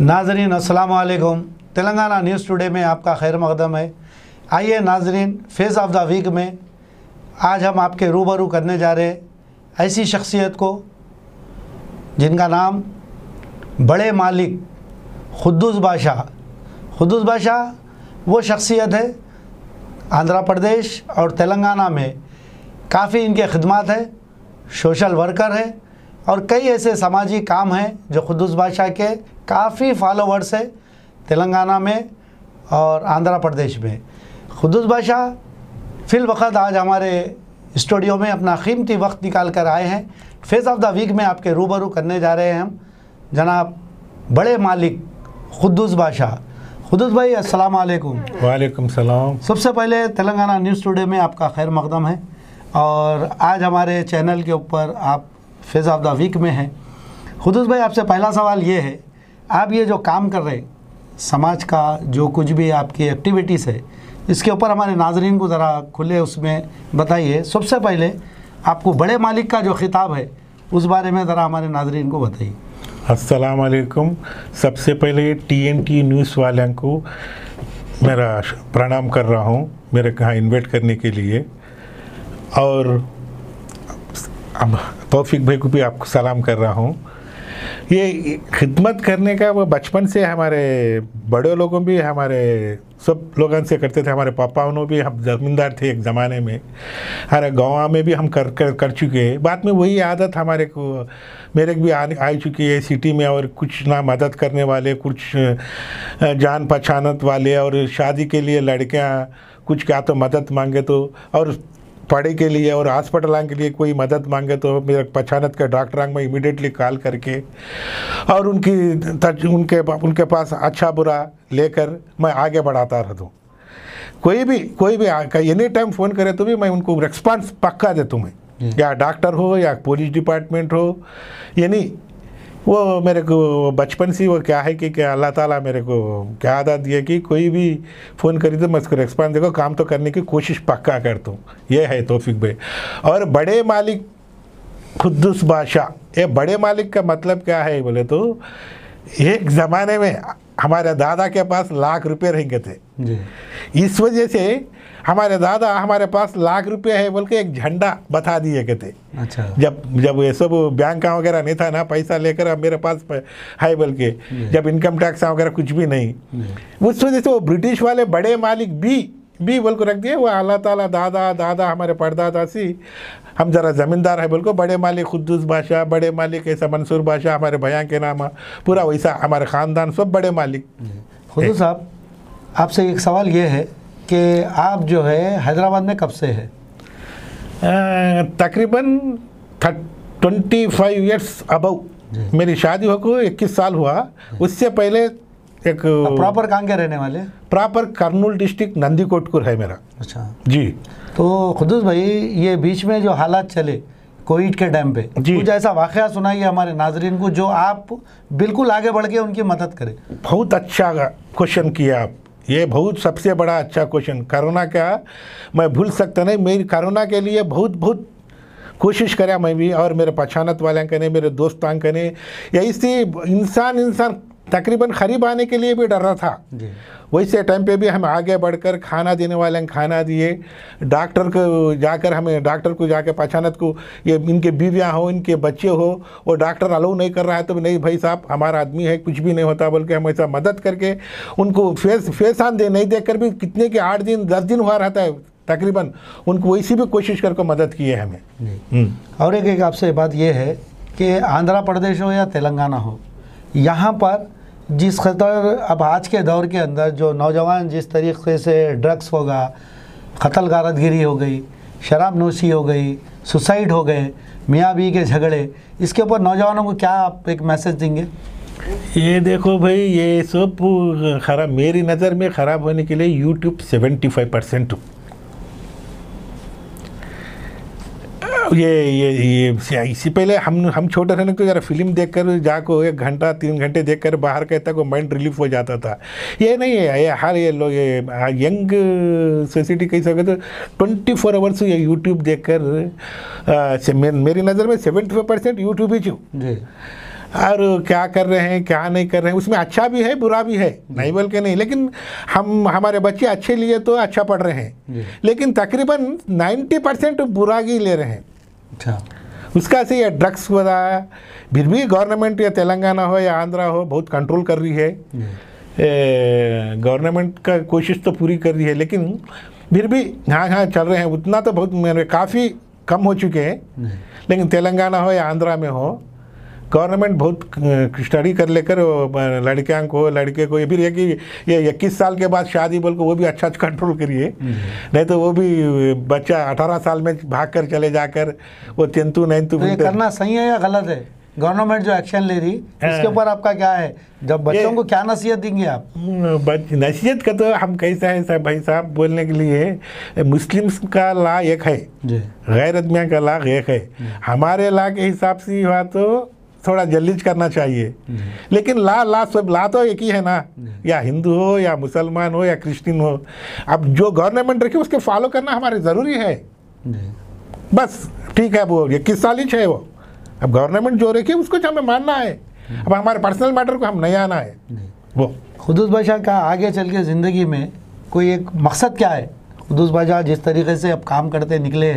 नाजरीन असलकुम Telangana news today में आपका खैर मकदम है आइए नाजरीन फेज़ ऑफ द वीक में आज हम आपके रूबरू करने जा रहे ऐसी शख्सियत को जिनका नाम बड़े मालिक खुदुस बादशाह खुदुस बादशाह वो शख्सियत है आंध्र प्रदेश और तेलंगाना में काफ़ी इनके खदमात है सोशल वर्कर है और कई ऐसे सामाजिक काम हैं जो खुदस बादशाह के काफ़ी फॉलोवर्स है तेलंगाना में और आंध्र प्रदेश में खुदस बादशाह फिल वक़्त आज हमारे स्टूडियो में अपना कीमती वक्त निकाल कर आए हैं फेस ऑफ द वीक में आपके रूबरू करने जा रहे हैं हम जनाब बड़े मालिक खुदस बादशाह खुदस भाई अस्सलाम वालेकुम वालेकुम सलाम सबसे पहले तेलंगाना न्यूज़ टुडे में आपका खैर मकदम है और आज हमारे चैनल के ऊपर आप फेज़ ऑफ द वीक में है खुदस भाई आपसे पहला सवाल ये है आप ये जो काम कर रहे हैं समाज का जो कुछ भी आपकी एक्टिविटीज़ है इसके ऊपर हमारे नाजरन को ज़रा खुले उसमें बताइए सबसे पहले आपको बड़े मालिक का जो खिताब है उस बारे में ज़रा हमारे नाजरन को बताइए असलकुम सबसे पहले टीएनटी न्यूज़ वाले को मेरा प्रणाम कर रहा हूँ मेरे कहाँ इन्वेट करने के लिए और अब तोफिक भाई को भी आपको सलाम कर रहा हूँ ये खिदमत करने का वो बचपन से हमारे बड़े लोगों भी हमारे सब लोग से करते थे हमारे पापा उन्होंने भी हम ज़मींदार थे एक ज़माने में हमारे गाँव में भी हम कर कर कर चुके हैं बाद में वही आदत हमारे को मेरे भी आ आ चुकी है सिटी में और कुछ ना मदद करने वाले कुछ जान पहचानत वाले और शादी के लिए लड़कियाँ कुछ क्या तो मदद मांगे तो और पढ़े के लिए और हॉस्पिटल के लिए कोई मदद मांगे तो मेरा पछानत के डॉक्टर में इमीडिएटली कॉल करके और उनकी उनके उनके पास अच्छा बुरा लेकर मैं आगे बढ़ाता रहता दूँ कोई भी कोई भी एनी टाइम फ़ोन करे तो भी मैं उनको रेस्पॉन्स पक्का देता हूँ मैं हम्म। या डॉक्टर हो या पुलिस डिपार्टमेंट हो यानी वो मेरे को बचपन से वो क्या है कि क्या अल्लाह ताला मेरे को क्या आदत दिया कि कोई भी फ़ोन करी तो मैं उसको रेस्पॉन्स देखो काम तो करने की कोशिश पक्का करता हूँ ये है तोफिक भाई और बड़े मालिक खुदस बादशाह ये बड़े मालिक का मतलब क्या है बोले तो एक ज़माने में हमारे दादा के पास लाख रुपए रहेंगे थे इस वजह से हमारे दादा हमारे पास लाख रुपए है बोल के एक झंडा बता दिए गए थे अच्छा जब जब ये सब बैंक वगैरह नहीं था ना पैसा लेकर मेरे पास है बोल के जब इनकम टैक्स वगैरह कुछ भी नहीं, नहीं। उस वजह से वो ब्रिटिश वाले बड़े मालिक भी भी बोल को रख दिया वो अल्लाह ताला दादा दादा हमारे परदादा सी हम ज़रा ज़मींदार है बोल को बड़े मालिक खुदस बादशाह बड़े मालिक ऐसा मंसूर बादशाह हमारे भयाँ के नाम पूरा वैसा हमारे ख़ानदान सब बड़े मालिक खुदू साहब आपसे एक सवाल ये है कि आप जो है हैदराबाद में कब से है तकरीबन ट्वेंटी फाइव ईयर्स अबव मेरी शादी हो को इक्कीस साल हुआ उससे पहले एक प्रॉपर कहाँ के रहने वाले proper Kurnool district Nandikotkur है मेरा अच्छा जी तो खुदूस भाई ये बीच में जो हालात चले कोविड के टाइम पे जी कुछ ऐसा वाक़ सुनाइए हमारे नाजरीन को जो आप बिल्कुल आगे बढ़ के उनकी मदद करें बहुत अच्छा क्वेश्चन किया आप ये बहुत सबसे बड़ा अच्छा क्वेश्चन करोना का मैं भूल सकता नहीं मेरी करोना के लिए बहुत बहुत कोशिश करा मैं भी और मेरे पछानत वाले कहने मेरे दोस्तान कहने यही से इंसान इंसान तकरीबन ख़रीब आने के लिए भी डर रहा था वैसे टाइम पे भी हम आगे बढ़कर खाना देने वाले खाना दिए डॉक्टर को जाकर हमें डॉक्टर को जाकर पहचानत को ये इनके बीवियाँ हो इनके बच्चे हो और डॉक्टर अलाउ नहीं कर रहा है तो नहीं भाई साहब हमारा आदमी है कुछ भी नहीं होता बल्कि हम ऐसा मदद करके उनको फेस फेस आन दे नहीं देख कर भी कितने के आठ दिन दस दिन हुआ रहता है तकरीबन उनको वैसी भी कोशिश करके मदद की है हमें हम्म। और एक एक आपसे बात यह है कि आंध्र प्रदेश हो या तेलंगाना हो यहाँ पर जिस खतर अब आज के दौर के अंदर जो नौजवान जिस तरीके से ड्रग्स होगा कतल गारदगिरी हो गई शराब नोशी हो गई सुसाइड हो गए मियाँ बी के झगड़े इसके ऊपर नौजवानों को क्या आप एक मैसेज देंगे ये देखो भाई ये सब खराब मेरी नज़र में ख़राब होने के लिए यूट्यूब 75 परसेंट ये ये ये इसी पहले हम हम छोटे थे ना कि तो यार फिल्म देख कर जाको एक घंटा तीन घंटे देख कर बाहर कहता को माइंड रिलीफ हो जाता था ये नहीं है ये हर ये लोग ये यंग सोसाइटी कह सकते ट्वेंटी फोर आवर्स ये यूट्यूब देख कर मेरी नज़र में सेवेंटी फाइव परसेंट यूट्यूब ही जी और क्या कर रहे हैं क्या नहीं कर रहे हैं उसमें अच्छा भी है बुरा भी है नहीं बल्कि नहीं लेकिन हम हमारे बच्चे अच्छे लिए तो अच्छा पढ़ रहे हैं लेकिन तकरीबन 90 परसेंट बुरा ही ले रहे हैं अच्छा उसका से यह ड्रग्स बताया फिर भी गवर्नमेंट या तेलंगाना हो या आंध्रा हो बहुत कंट्रोल कर रही है गवर्नमेंट हम्म। का कोशिश तो पूरी कर रही है लेकिन फिर भी हाँ हाँ चल रहे हैं उतना तो बहुत काफ़ी कम हो चुके हैं हम्म। लेकिन तेलंगाना हो या आंध्रा में हो गवर्नमेंट बहुत स्टडी कर लेकर लड़कियां को लड़के को ये भी है कि ये इक्कीस साल के बाद शादी बोल को वो भी अच्छा कंट्रोल करिए हम्म। नहीं तो वो भी बच्चा अठारह साल में भाग कर चले जाकर वो तेंतु नैंतु तो करना सही है या गलत है गवर्नमेंट जो एक्शन ले रही हाँ। इसके ऊपर आपका क्या है जब बच्चों को क्या नसीहत देंगे आप नसीहत का तो हम कैसा है साहब भाई साहब बोलने के लिए मुस्लिम्स का ला एक है गैर आदमिया का ला एक है हम्म। हमारे ला के हिसाब से हुआ तो थोड़ा जल्दीज करना चाहिए हम्म। लेकिन ला ला सब ला तो एक ही है ना हम्म। या हिंदू हो या मुसलमान हो या क्रिश्चियन हो अब जो गवर्नमेंट रखे उसके फॉलो करना हमारे ज़रूरी है बस ठीक है वो इक्कीस साल ही है वो अब गवर्नमेंट जो रखे उसको हमें मानना है हम्म। अब हमारे पर्सनल मैटर को हम नहीं आना है वो भाई बादशाह का आगे चल के ज़िंदगी में कोई एक मकसद क्या है कुदूस बाजार जिस तरीके से अब काम करते निकले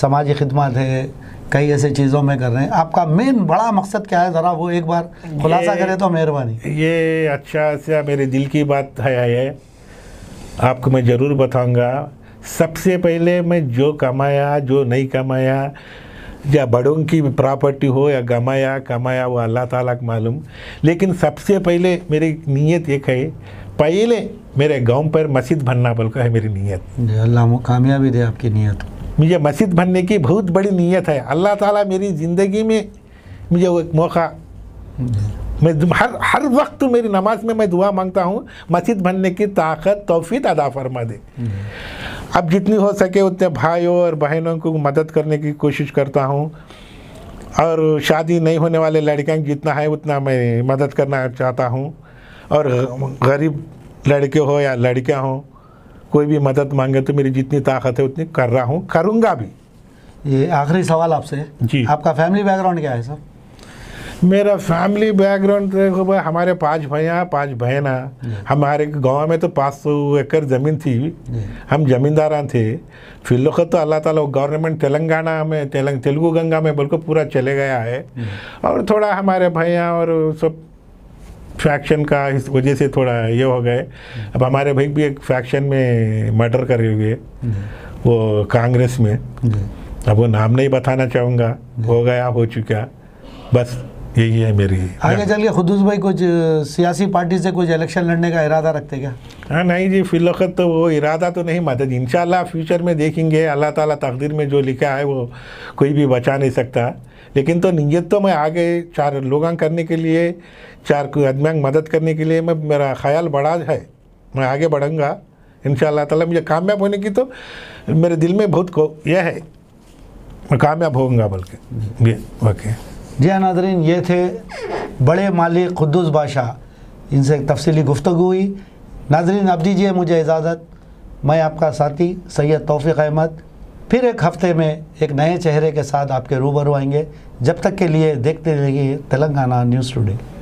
समाजी खिदमत है कई ऐसे चीज़ों में कर रहे हैं आपका मेन बड़ा मकसद क्या है ज़रा वो एक बार खुलासा करें तो मेहरबानी ये अच्छा अच्छा मेरे दिल की बात है ये आपको मैं ज़रूर बताऊंगा सबसे पहले मैं जो कमाया जो नहीं कमाया या बड़ों की प्रॉपर्टी हो या गमाया कमाया वो अल्लाह ताला को मालूम लेकिन सबसे पहले मेरी नीयत एक है पहले मेरे गांव पर मस्जिद बनना बल्कि है मेरी नीयत अल्लाह कामयाबी दे आपकी नीयत मुझे मस्जिद बनने की बहुत बड़ी नीयत है अल्लाह ताला मेरी ज़िंदगी में मुझे वो एक मौका मैं हर हर वक्त मेरी नमाज में मैं दुआ मांगता हूँ मस्जिद बनने की ताकत तोफ़ी अदा फरमा दे अब जितनी हो सके उतने भाइयों और बहनों को मदद करने की कोशिश करता हूँ और शादी नहीं होने वाले लड़कियाँ जितना है उतना मैं मदद करना चाहता हूँ और गरीब लड़के हो या लड़कियाँ हो कोई भी मदद मांगे तो मेरी जितनी ताकत है उतनी कर रहा हूँ करूँगा भी ये आखिरी सवाल आपसे जी आपका फैमिली बैकग्राउंड क्या है सर मेरा फैमिली बैकग्राउंड तो देखो भाई हमारे पांच भैया पांच है हमारे गांव में तो पाँच सौ एकड़ ज़मीन थी हम जमींदारान थे फिर तो अल्लाह ताला गवर्नमेंट तेलंगाना में तेलंग तेलुगु गंगा में बल्कि पूरा चले गया है और थोड़ा हमारे भैया और सब फ्रैक्शन का इस वजह से थोड़ा ये हो गए अब हमारे भाई भी एक फ्रैक्शन में मर्डर करे हुए वो कांग्रेस में अब वो नाम नहीं बताना चाहूँगा हो गया हो चुका बस यही है मेरी आगे चल के खुदूस भाई कुछ सियासी पार्टी से कुछ इलेक्शन लड़ने का इरादा रखते क्या हाँ नहीं जी फिलखत तो वो इरादा तो नहीं माता जी इन फ्यूचर में देखेंगे अल्लाह ताला तकदीर में जो लिखा है वो कोई भी बचा नहीं सकता लेकिन तो नीयत तो मैं आगे चार लोग करने के लिए चार अदम्यांग मदद करने के लिए मैं मेरा ख्याल बड़ा है मैं आगे बढ़ूँगा इन ताला मुझे कामयाब होने की तो मेरे दिल में बहुत यह है मैं कामयाब होऊंगा बल्कि ओके जी हाँ नाजरीन ये थे बड़े मालिक खुदस बादशाह इनसे एक तफसली गुफ्तु हुई नाजरीन अब दीजिए मुझे इजाज़त मैं आपका साथी सैयद तौफ़ी अहमद फिर एक हफ़्ते में एक नए चेहरे के साथ आपके रूबरू आएंगे जब तक के लिए देखते रहिए तेलंगाना न्यूज़ टुडे